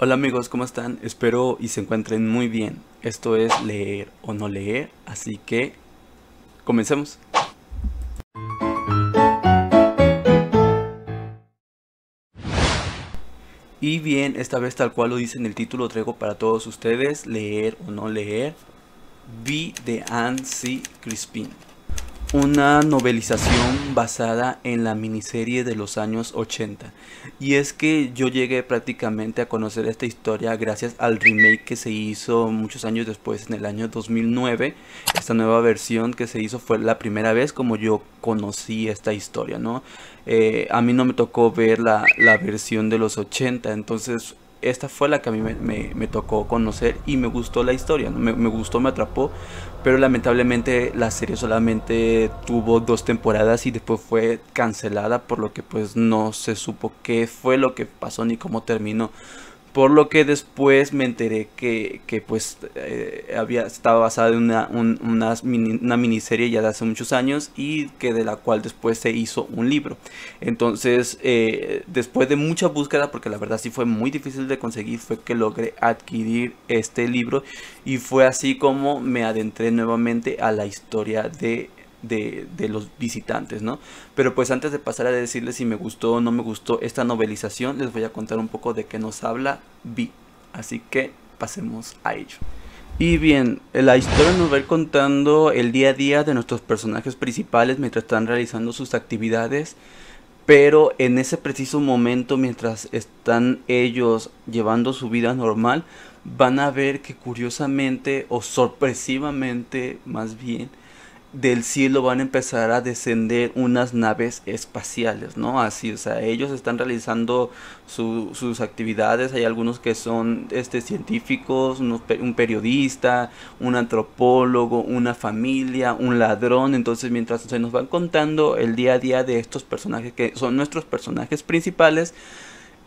Hola amigos, ¿cómo están? Espero y se encuentren muy bien. Esto es leer o no leer, así que comencemos. Y bien, esta vez tal cual lo dice en el título, traigo para todos ustedes leer o no leer. de Anne C. Crispin una novelización basada en la miniserie de los años 80. Y es que yo llegué prácticamente a conocer esta historia gracias al remake que se hizo muchos años después, en el año 2009. Esta nueva versión que se hizo fue la primera vez como yo conocí esta historia, ¿no? Eh, a mí no me tocó ver la, la versión de los 80, entonces esta fue la que a mí me, tocó conocer y me gustó la historia, me, me, gustó, me atrapó, pero lamentablemente la serie solamente tuvo dos temporadas y después fue cancelada, por lo que pues no se supo qué fue lo que pasó ni cómo terminó. Por lo que después me enteré que, pues eh, había, estaba basada en una, una, miniserie ya de hace muchos años y que de la cual después se hizo un libro. Entonces, eh, después de mucha búsqueda, porque la verdad sí fue muy difícil de conseguir, fue que logré adquirir este libro y fue así como me adentré nuevamente a la historia de de, los visitantes, ¿no? Pero pues antes de pasar a decirles si me gustó o no me gustó esta novelización, les voy a contar un poco de qué nos habla Vi. Así que pasemos a ello. Y bien, la historia nos va a ir contando el día a día de nuestros personajes principales mientras están realizando sus actividades. Pero en ese preciso momento, mientras están ellos llevando su vida normal, van a ver que curiosamente o sorpresivamente más bien del cielo van a empezar a descender unas naves espaciales, ¿no? Así, o sea, ellos están realizando sus actividades, hay algunos que son este, científicos, un periodista, un antropólogo, una familia, un ladrón, entonces mientras se nos van contando el día a día de estos personajes que son nuestros personajes principales,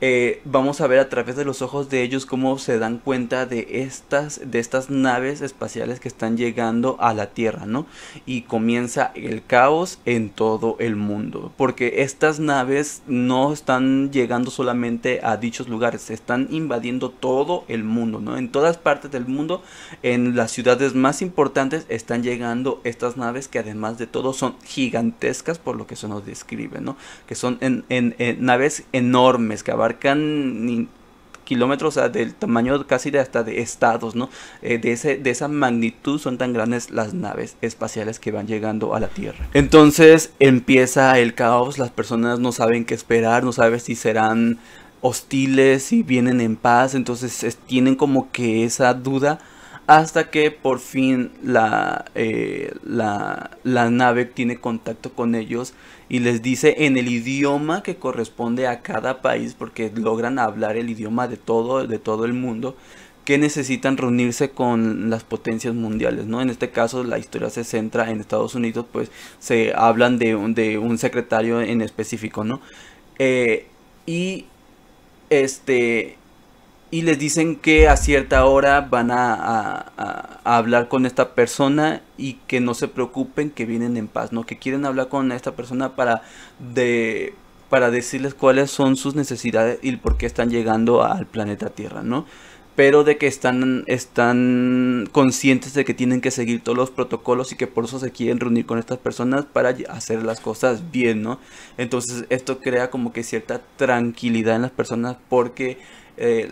eh, vamos a ver a través de los ojos de ellos cómo se dan cuenta de estas, de estas naves espaciales que están llegando a la Tierra, ¿no? Y comienza el caos en todo el mundo, porque estas naves no están llegando solamente a dichos lugares, están invadiendo todo el mundo, ¿no? En todas partes del mundo, en las ciudades más importantes están llegando estas naves que además de todo son gigantescas por lo que se nos describe, ¿no? Que son en, naves enormes que abarcan Marcan kilómetros, o sea, del tamaño casi de hasta de estados, ¿no? Eh, de, ese, de esa magnitud son tan grandes las naves espaciales que van llegando a la Tierra. Entonces empieza el caos, las personas no saben qué esperar, no saben si serán hostiles, si vienen en paz, entonces tienen como que esa duda hasta que por fin eh, la, la, nave tiene contacto con ellos y les dice en el idioma que corresponde a cada país, porque logran hablar el idioma de todo, de todo el mundo, que necesitan reunirse con las potencias mundiales, ¿no? En este caso la historia se centra en Estados Unidos, pues se hablan de un, secretario en específico, ¿no? Eh, y este y les dicen que a cierta hora van a, hablar con esta persona y que no se preocupen, que vienen en paz, ¿no? Que quieren hablar con esta persona para, de, para decirles cuáles son sus necesidades y por qué están llegando al planeta Tierra, ¿no? Pero de que están, están conscientes de que tienen que seguir todos los protocolos y que por eso se quieren reunir con estas personas para hacer las cosas bien, ¿no? Entonces esto crea como que cierta tranquilidad en las personas porque eh,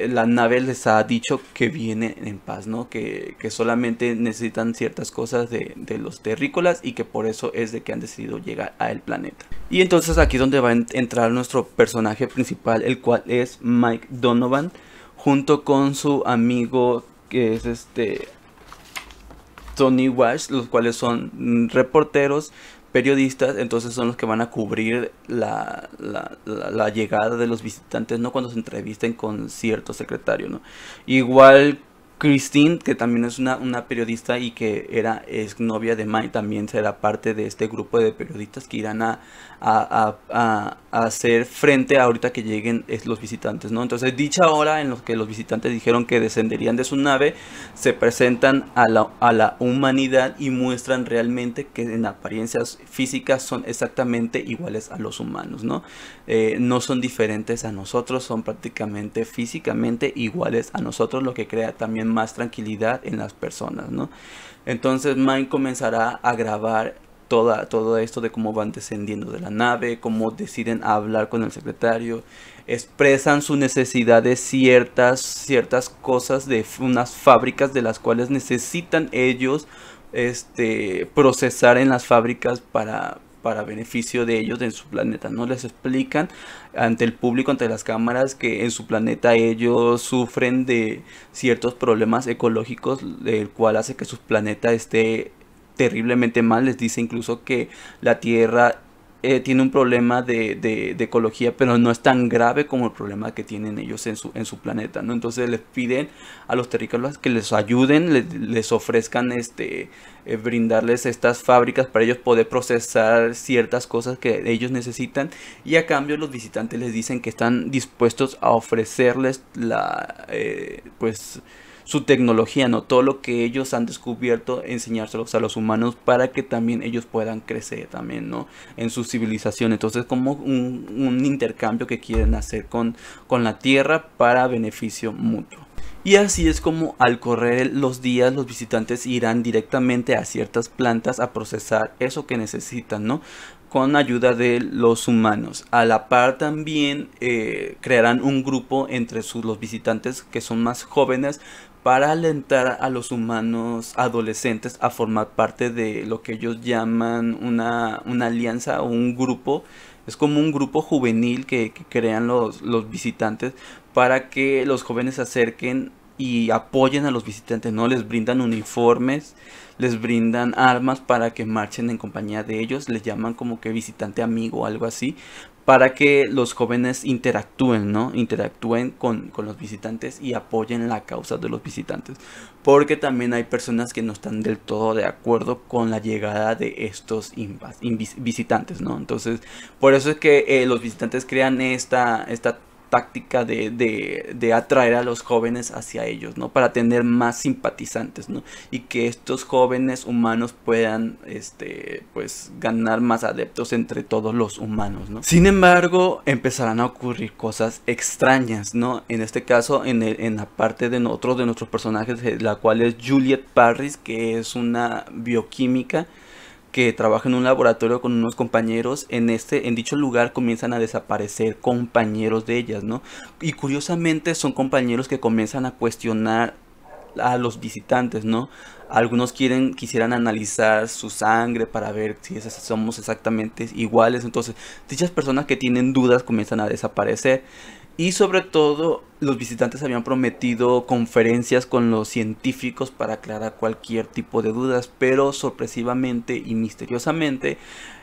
eh, la nave les ha dicho que viene en paz, ¿no? Que, solamente necesitan ciertas cosas de, de, los terrícolas y que por eso es de que han decidido llegar al planeta. Y entonces aquí es donde va a entrar nuestro personaje principal, el cual es Mike Donovan, junto con su amigo que es este Tony Wash, los cuales son reporteros periodistas entonces son los que van a cubrir la, la, llegada de los visitantes, ¿no? Cuando se entrevisten con cierto secretario, ¿no? Igual Christine, que también es una, una periodista y que era novia de Mike, también será parte de este grupo de periodistas que irán a, a, hacer frente a ahorita que lleguen los visitantes, ¿no? Entonces, dicha hora en la que los visitantes dijeron que descenderían de su nave, se presentan a la, humanidad y muestran realmente que en apariencias físicas son exactamente iguales a los humanos, ¿no? Eh, no son diferentes a nosotros, son prácticamente físicamente iguales a nosotros, lo que crea también más tranquilidad en las personas, ¿no? Entonces Mine comenzará a grabar toda, todo esto de cómo van descendiendo de la nave, cómo deciden hablar con el secretario, expresan sus necesidades ciertas, ciertas cosas de unas fábricas de las cuales necesitan ellos este, procesar en las fábricas para, para beneficio de ellos en su planeta. No les explican ante el público, ante las cámaras, que en su planeta ellos sufren de ciertos problemas ecológicos, el cual hace que su planeta esté terriblemente mal, les dice incluso que la Tierra eh, tiene un problema de, de, ecología, pero no es tan grave como el problema que tienen ellos en su, en su planeta, ¿no? Entonces les piden a los terrícolas que les ayuden, les, ofrezcan este, eh, brindarles estas fábricas para ellos poder procesar ciertas cosas que ellos necesitan y a cambio los visitantes les dicen que están dispuestos a ofrecerles la, eh, pues, su tecnología, ¿no? Todo lo que ellos han descubierto, enseñárselos a los humanos para que también ellos puedan crecer también, ¿no? En su civilización. Entonces, como un, intercambio que quieren hacer con, con la Tierra para beneficio mutuo. Y así es como al correr los días los visitantes irán directamente a ciertas plantas a procesar eso que necesitan, ¿no? Con ayuda de los humanos. A la par también eh, crearán un grupo entre sus, los visitantes que son más jóvenes para alentar a los humanos adolescentes a formar parte de lo que ellos llaman una, alianza o un grupo. Es como un grupo juvenil que, crean los, visitantes para que los jóvenes se acerquen y apoyen a los visitantes, ¿no? Les brindan uniformes, les brindan armas para que marchen en compañía de ellos, les llaman como que visitante amigo o algo así, para que los jóvenes interactúen, ¿no? Interactúen con, los visitantes y apoyen la causa de los visitantes. Porque también hay personas que no están del todo de acuerdo con la llegada de estos visitantes, ¿no? Entonces, por eso es que eh, los visitantes crean esta, esta de, de, atraer a los jóvenes hacia ellos, ¿no? Para tener más simpatizantes, ¿no? Y que estos jóvenes humanos puedan, este, pues, ganar más adeptos entre todos los humanos, Sin embargo, empezarán a ocurrir cosas extrañas, ¿no? En este caso, en, el, en la parte de nosotros, de nuestros personajes, eh, la cual es Juliet Parris, que es una bioquímica que trabaja en un laboratorio con unos compañeros, en este, en dicho lugar comienzan a desaparecer compañeros de ellas, ¿no? Y curiosamente son compañeros que comienzan a cuestionar a los visitantes, ¿no? Algunos quieren, quisieran analizar su sangre para ver si esas somos exactamente iguales. Entonces, dichas personas que tienen dudas comienzan a desaparecer. Y sobre todo, los visitantes habían prometido conferencias con los científicos para aclarar cualquier tipo de dudas, pero sorpresivamente y misteriosamente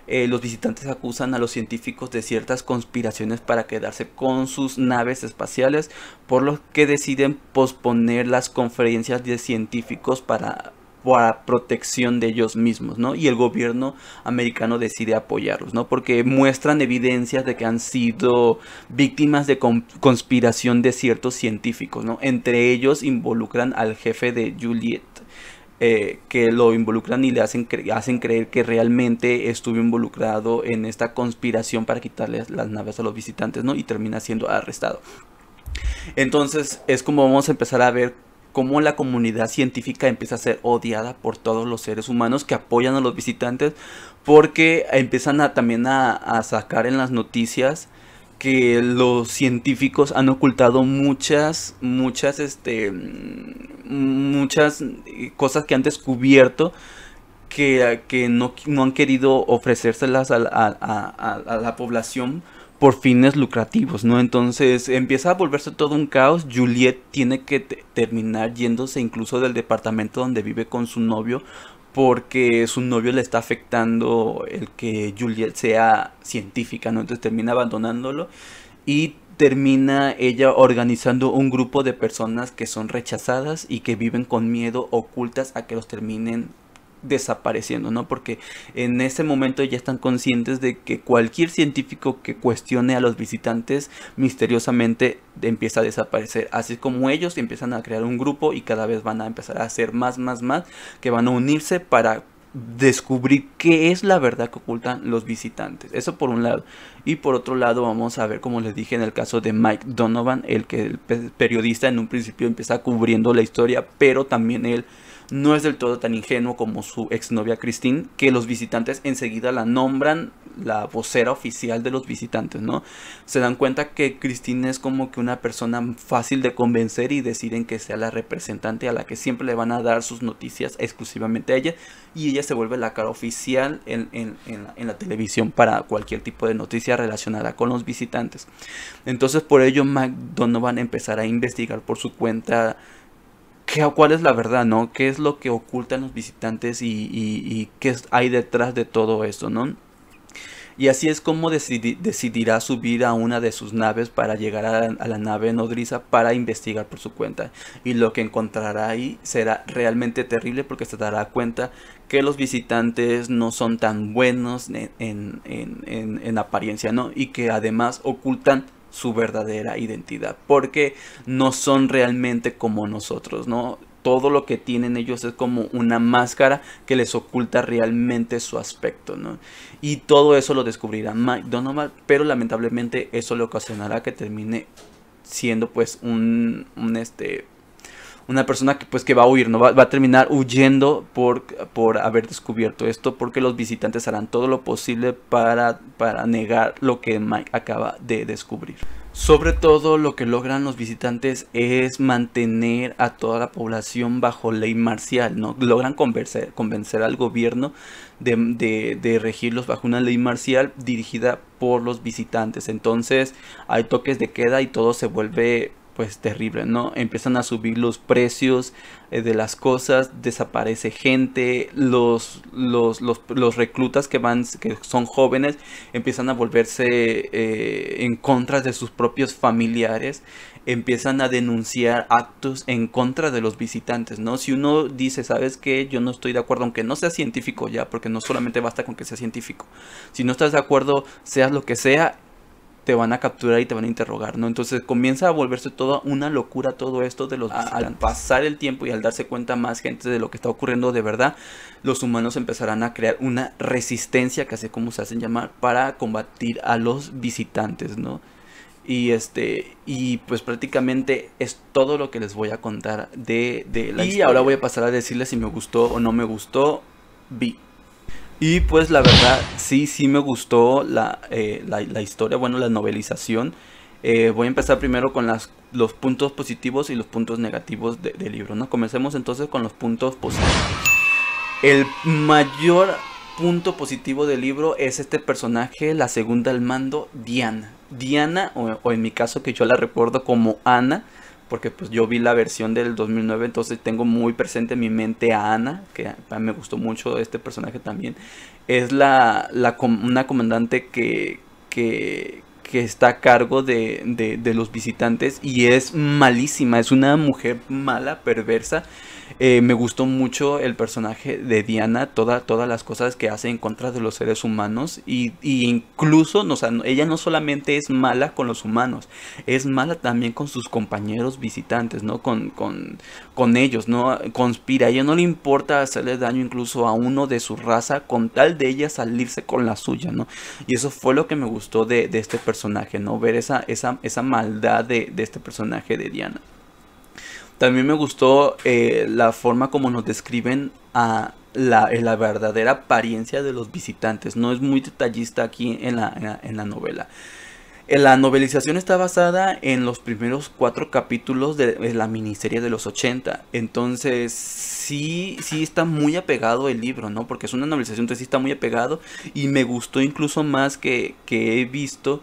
eh, los visitantes acusan a los científicos de ciertas conspiraciones para quedarse con sus naves espaciales, por lo que deciden posponer las conferencias de científicos para para protección de ellos mismos, ¿no? Y el gobierno americano decide apoyarlos, ¿no? Porque muestran evidencias de que han sido víctimas de conspiración de ciertos científicos, ¿no? Entre ellos involucran al jefe de Juliet. Eh, que lo involucran y le hacen, hacen creer que realmente estuvo involucrado en esta conspiración para quitarles las naves a los visitantes, ¿no? Y termina siendo arrestado. Entonces es como vamos a empezar a ver cómo la comunidad científica empieza a ser odiada por todos los seres humanos que apoyan a los visitantes porque empiezan a, también a, sacar en las noticias que los científicos han ocultado muchas, muchas, este, muchas cosas que han descubierto que, no, no, han querido ofrecérselas a, a, la población por fines lucrativos, ¿no? Entonces empieza a volverse todo un caos. Juliet tiene que terminar yéndose incluso del departamento donde vive con su novio porque su novio le está afectando el que Juliet sea científica, ¿no? Entonces termina abandonándolo y termina ella organizando un grupo de personas que son rechazadas y que viven con miedo ocultas a que los terminen desapareciendo, ¿no? Porque en ese momento ya están conscientes de que cualquier científico que cuestione a los visitantes misteriosamente empieza a desaparecer. Así como ellos empiezan a crear un grupo y cada vez van a empezar a hacer más, más, más, que van a unirse para descubrir qué es la verdad que ocultan los visitantes. Eso por un lado. Y por otro lado vamos a ver, como les dije en el caso de Mike Donovan, el que el periodista en un principio empieza cubriendo la historia, pero también él no es del todo tan ingenuo como su exnovia Christine, que los visitantes enseguida la nombran la vocera oficial de los visitantes, ¿no? Se dan cuenta que Christine es como que una persona fácil de convencer y deciden que sea la representante a la que siempre le van a dar sus noticias exclusivamente a ella y ella se vuelve la cara oficial en, la, televisión para cualquier tipo de noticia relacionada con los visitantes. Entonces por ello a empezar a investigar por su cuenta cuál es la verdad, ¿no? ¿Qué es lo que ocultan los visitantes y, qué hay detrás de todo esto, ¿no? Y así es como decidirá subir a una de sus naves para llegar a la, nave nodriza para investigar por su cuenta. Y lo que encontrará ahí será realmente terrible porque se dará cuenta que los visitantes no son tan buenos en, en apariencia, ¿no? Y que además ocultan su verdadera identidad, porque no son realmente como nosotros, ¿no? Todo lo que tienen ellos es como una máscara que les oculta realmente su aspecto, ¿no? Y todo eso lo descubrirá Mike Donovan, pero lamentablemente eso le ocasionará que termine siendo pues un, un este una persona que pues que va a huir, no va, a terminar huyendo por, por, haber descubierto esto, porque los visitantes harán todo lo posible para, para negar lo que Mike acaba de descubrir. Sobre todo lo que logran los visitantes es mantener a toda la población bajo ley marcial, ¿no? Logran convencer, convencer al gobierno de, de, regirlos bajo una ley marcial dirigida por los visitantes. Entonces hay toques de queda y todo se vuelve pues terrible, ¿no? Empiezan a subir los precios eh, de las cosas, desaparece gente, los, los, reclutas que van, que son jóvenes, empiezan a volverse eh, en contra de sus propios familiares, empiezan a denunciar actos en contra de los visitantes, ¿no? Si uno dice, ¿sabes qué? Yo no estoy de acuerdo, aunque no sea científico ya, porque no solamente basta con que sea científico, si no estás de acuerdo, seas lo que sea, te van a capturar y te van a interrogar, ¿no? Entonces comienza a volverse toda una locura todo esto de los al pasar el tiempo y al darse cuenta más gente de lo que está ocurriendo de verdad, los humanos empezarán a crear una resistencia, que así como se hacen llamar, para combatir a los visitantes, ¿no? Y este y pues prácticamente es todo lo que les voy a contar de, de la y ahora voy a pasar a decirles si me gustó o no me gustó. Vi. Y pues la verdad, sí, sí me gustó la, eh, historia, bueno, la novelización. Eh, voy a empezar primero con las, los puntos positivos y los puntos negativos del libro, ¿no? Comencemos entonces con los puntos positivos. El mayor punto positivo del libro es este personaje, la segunda al mando, Diana. Diana, o, o en mi caso que yo la recuerdo como Ana, porque pues yo vi la versión del 2009, entonces tengo muy presente en mi mente a Ana, que me gustó mucho este personaje también. Es la, la una comandante que, que, que está a cargo de, de, de los visitantes y es malísima, es una mujer mala, perversa eh, me gustó mucho el personaje de Diana, todas las cosas que hace en contra de los seres humanos. Y, incluso, o sea, ella no solamente es mala con los humanos, es mala también con sus compañeros visitantes, ¿no? Con, con, con ellos, ¿no? Conspira. A ella no le importa hacerle daño incluso a uno de su raza con tal de ella salirse con la suya, ¿no? Y eso fue lo que me gustó de, de este personaje, ¿no? Ver esa, esa, esa maldad de este personaje de Diana. También me gustó eh, la forma como nos describen a eh, la, verdadera apariencia de los visitantes. No es muy detallista aquí en la, en novela. Eh, la novelización está basada en los primeros cuatro capítulos de la miniserie de los 80. Entonces, sí, sí está muy apegado el libro, ¿no? Porque es una novelización, entonces sí está muy apegado. Y me gustó incluso más que, que he visto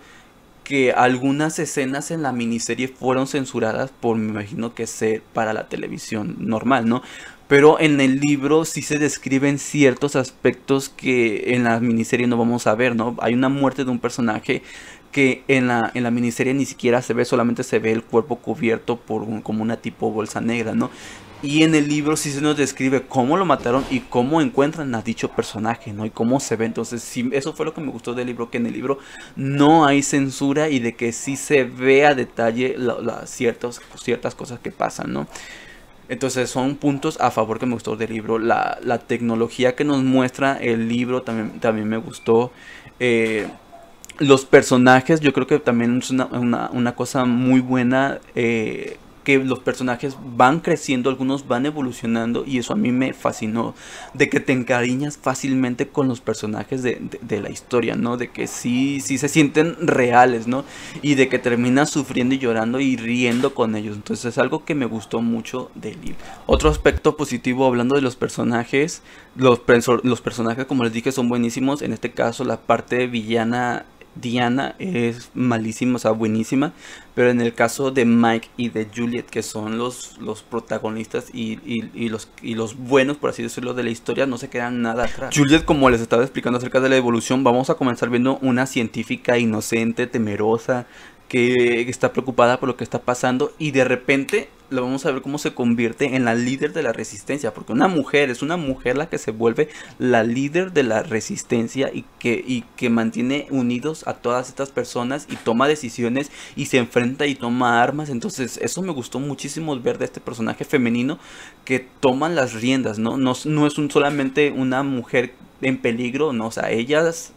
que algunas escenas en la miniserie fueron censuradas por, me imagino que ser para la televisión normal, ¿no? Pero en el libro sí se describen ciertos aspectos que en la miniserie no vamos a ver, ¿no? Hay una muerte de un personaje que en la, en la miniserie ni siquiera se ve, solamente se ve el cuerpo cubierto por como una tipo bolsa negra, ¿no? Y en el libro sí se nos describe cómo lo mataron y cómo encuentran a dicho personaje, ¿no? Y cómo se ve. Entonces, sí, eso fue lo que me gustó del libro, que en el libro no hay censura y de que sí se ve a detalle ciertas cosas que pasan, ¿no? Entonces son puntos a favor que me gustó del libro. La, tecnología que nos muestra el libro también, también me gustó. Eh, los personajes, yo creo que también es una, una cosa muy buena. Eh, que los personajes van creciendo, algunos van evolucionando y eso a mí me fascinó, de que te encariñas fácilmente con los personajes de, la historia, ¿no? De que sí, sí se sienten reales, ¿no? Y de que terminas sufriendo y llorando y riendo con ellos. Entonces es algo que me gustó mucho del libro. Otro aspecto positivo hablando de los personajes, los, los personajes como les dije son buenísimos, en este caso la parte villana Diana es malísima, o sea, buenísima. Pero en el caso de Mike y de Juliet, que son los, los protagonistas y, los, y los buenos, por así decirlo, de la historia, no se quedan nada atrás. Juliet, como les estaba explicando acerca de la evolución, vamos a comenzar viendo una científica inocente, temerosa, que está preocupada por lo que está pasando y de repente lo vamos a ver cómo se convierte en la líder de la resistencia, porque una mujer es una mujer la que se vuelve la líder de la resistencia y que, y que mantiene unidos a todas estas personas y toma decisiones y se enfrenta y toma armas. Entonces, eso me gustó muchísimo ver de este personaje femenino que toma las riendas, ¿no? No, no es solamente una mujer en peligro, no, o sea, ellas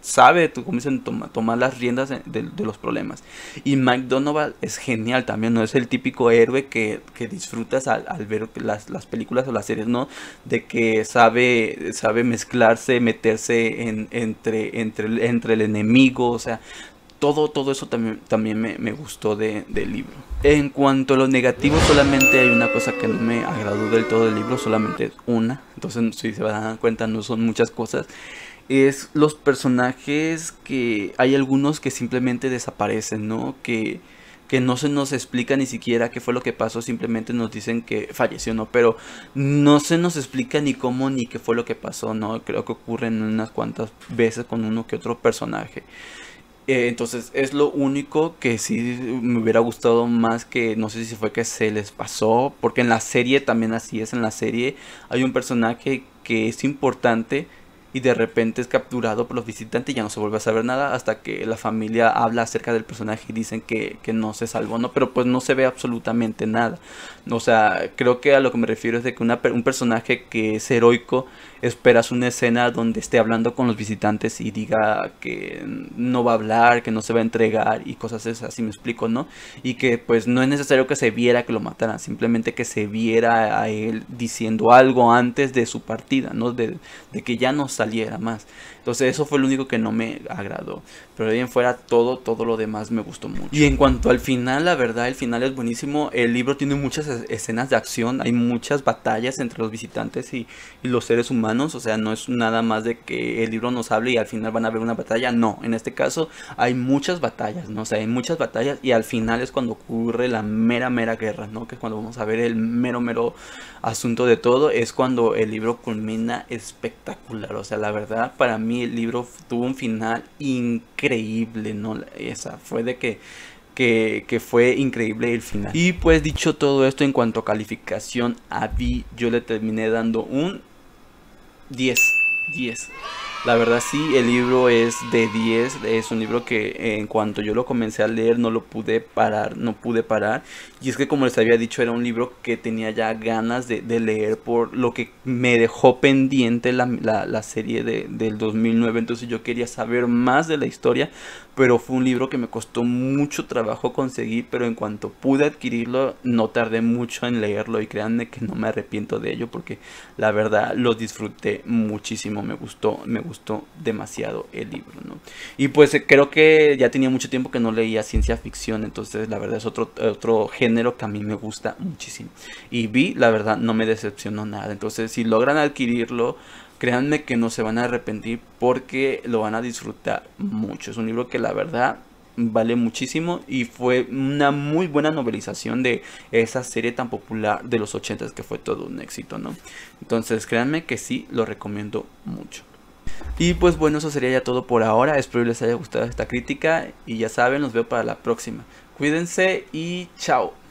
sabe, como dicen, tomar las riendas de, los problemas. Y Donovan es genial también, no es el típico héroe que, disfrutas al, ver las, las, películas o las series, ¿no? De que sabe, sabe mezclarse, meterse entre, entre, entre el enemigo, o sea, todo, eso también, también me, gustó del libro. En cuanto a lo negativo, solamente hay una cosa que no me agradó del todo del libro, solamente una. Entonces, si se van a dar cuenta, no son muchas cosas. Es los personajes que hay algunos que simplemente desaparecen, ¿no? Que, que no se nos explica ni siquiera qué fue lo que pasó, simplemente nos dicen que falleció, ¿no? Pero no se nos explica ni cómo ni qué fue lo que pasó, ¿no? Creo que ocurren unas cuantas veces con uno que otro personaje. Eh, entonces es lo único que sí me hubiera gustado más que no sé si fue que se les pasó, porque en la serie también así es, en la serie hay un personaje que es importante y de repente es capturado por los visitantes y ya no se vuelve a saber nada hasta que la familia habla acerca del personaje y dicen que, no se salvó, ¿no? Pero pues no se ve absolutamente nada. O sea, creo que a lo que me refiero es de que un personaje que es heroico esperas una escena donde esté hablando con los visitantes y diga que no va a hablar, que no se va a entregar y cosas esas, si me explico, ¿no? Y que pues no es necesario que se viera que lo mataran, simplemente que se viera a él diciendo algo antes de su partida, ¿no? De, de que ya no sabe saliera más. Entonces eso fue lo único que no me agradó. Pero bien fuera todo, todo lo demás me gustó mucho. Y en cuanto al final, la verdad, el final es buenísimo. El libro tiene muchas escenas de acción, hay muchas batallas entre los visitantes y, los seres humanos. O sea, no es nada más de que el libro nos hable y al final van a ver una batalla. No, en este caso hay muchas batallas, ¿no? O sea, hay muchas batallas y al final es cuando ocurre la mera, mera guerra, ¿no? Que es cuando vamos a ver el mero, mero asunto de todo. Es cuando el libro culmina espectacular. O sea, la verdad, para mí el libro tuvo un final increíble, ¿no? Esa fue de que que, fue increíble el final. Y pues dicho todo esto, en cuanto a calificación a B, yo le terminé dando un 10. 10. La verdad sí, el libro es de 10, es un libro que en cuanto yo lo comencé a leer no lo pude parar, no pude parar. Y es que como les había dicho, era un libro que tenía ya ganas de, leer por lo que me dejó pendiente la, serie del 2009. Entonces yo quería saber más de la historia, pero fue un libro que me costó mucho trabajo conseguir, pero en cuanto pude adquirirlo no tardé mucho en leerlo y créanme que no me arrepiento de ello porque la verdad lo disfruté muchísimo, me gustó, me gustó demasiado el libro, Y pues eh, creo que ya tenía mucho tiempo que no leía ciencia ficción, entonces la verdad es otro, otro género que a mí me gusta muchísimo. Y vi, la verdad, no me decepcionó nada. Entonces, si logran adquirirlo, créanme que no se van a arrepentir porque lo van a disfrutar mucho. Es un libro que la verdad vale muchísimo y fue una muy buena novelización de esa serie tan popular de los 80 que fue todo un éxito, ¿no? Entonces créanme que sí, lo recomiendo mucho. Y pues bueno, eso sería ya todo por ahora. Espero les haya gustado esta crítica y ya saben, los veo para la próxima. Cuídense y chao.